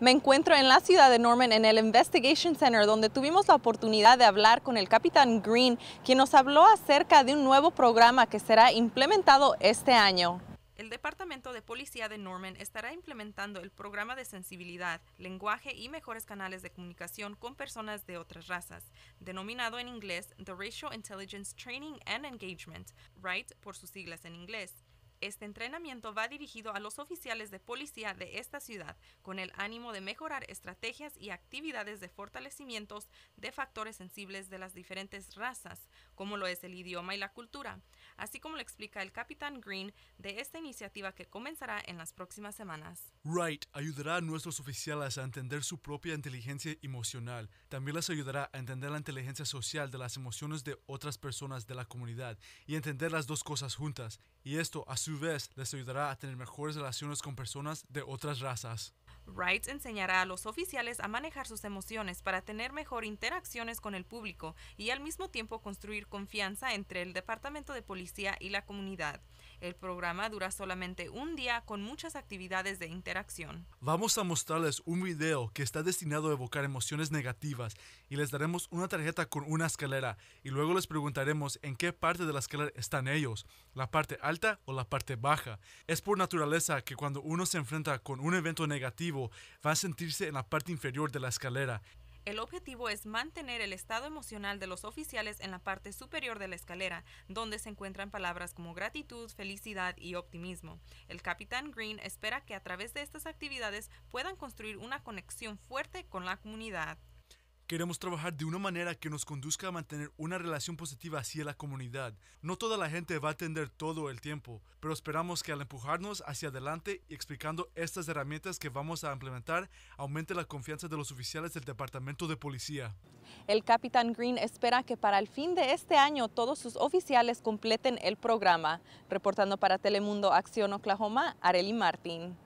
Me encuentro en la ciudad de Norman, en el Investigation Center, donde tuvimos la oportunidad de hablar con el capitán Green, quien nos habló acerca de un nuevo programa que será implementado este año. El Departamento de Policía de Norman estará implementando el programa de sensibilidad, lenguaje y mejores canales de comunicación con personas de otras razas, denominado en inglés The Racial Intelligence Training and Engagement, RIGHT por sus siglas en inglés. Este entrenamiento va dirigido a los oficiales de policía de esta ciudad con el ánimo de mejorar estrategias y actividades de fortalecimientos de factores sensibles de las diferentes razas, como lo es el idioma y la cultura, así como lo explica el capitán Green de esta iniciativa que comenzará en las próximas semanas. Wright ayudará a nuestros oficiales a entender su propia inteligencia emocional. También les ayudará a entender la inteligencia social de las emociones de otras personas de la comunidad y entender las dos cosas juntas. Y esto, a su vez, les ayudará a tener mejores relaciones con personas de otras razas. Wright enseñará a los oficiales a manejar sus emociones para tener mejor interacciones con el público y al mismo tiempo construir confianza entre el Departamento de Policía y la comunidad. El programa dura solamente un día con muchas actividades de interacción. Vamos a mostrarles un video que está destinado a evocar emociones negativas y les daremos una tarjeta con una escalera y luego les preguntaremos en qué parte de la escalera están ellos, la parte alta o la parte baja. Es por naturaleza que cuando uno se enfrenta con un evento negativo va a sentirse en la parte inferior de la escalera el objetivo es mantener el estado emocional de los oficiales en la parte superior de la escalera, donde se encuentran palabras como gratitud, felicidad y optimismo. El capitán Green espera que a través de estas actividades puedan construir una conexión fuerte con la comunidad. Queremos trabajar de una manera que nos conduzca a mantener una relación positiva hacia la comunidad. No toda la gente va a atender todo el tiempo, pero esperamos que al empujarnos hacia adelante y explicando estas herramientas que vamos a implementar, aumente la confianza de los oficiales del Departamento de Policía. El capitán Green espera que para el fin de este año todos sus oficiales completen el programa. Reportando para Telemundo Acción Oklahoma, Arely Martín.